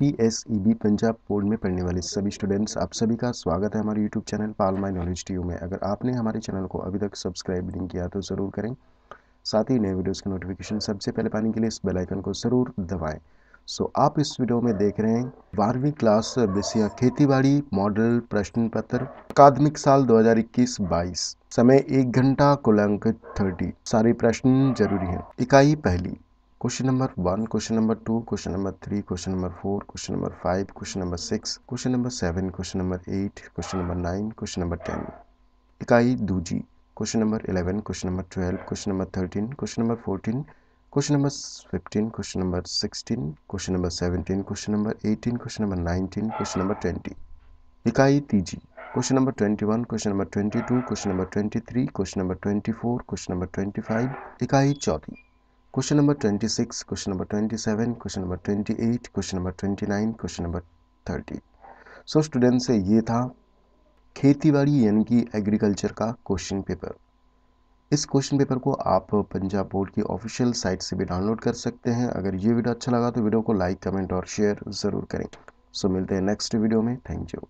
P S E B Punjab board में पढ़ने वाले सभी स्टूडेंट्स आप सभी का स्वागत है हमारे YouTube channel pal my knowledge T में अगर आपने हमारे चैनल को अभी तक सब्सक्राइब नहीं किया तो ज़रूर करें साथ ही नए वीडियोस की नोटिफिकेशन सबसे पहले पाने के लिए इस बेलाइकन को ज़रूर दबाएँ सो आप इस वीडियो में देख रहे हैं बारहवीं क्लास विषय खेतीबाड़ी मॉडल प्रश्न पत्र अकादमिक साल दो हज़ार समय एक घंटा कुलंक थर्टी सारे प्रश्न जरूरी हैं इकाई पहली question number one question number two question number three question number four question number five question number six question number seven question number eight question number nine question number ten इकाई दूजी question number eleven question number twelve question number thirteen question number fourteen question number fifteen question number sixteen question number seventeen question number eighteen question number nineteen question number twenty इकाई तीजी question number twenty one question number twenty two question number twenty three question number twenty four question number twenty five इकाई चौथी question number twenty six question number twenty seven question number twenty eight question number twenty nine question number thirty so student से ये था खेतीबाड़ी यानी कि agriculture का question paper इस क्वेश्चन पेपर को आप पंजाब बोर्ड की ऑफिशियल साइट से भी डाउनलोड कर सकते हैं अगर ये वीडियो अच्छा लगा तो वीडियो को लाइक कमेंट और शेयर ज़रूर करें सो so, मिलते हैं नेक्स्ट वीडियो में थैंक यू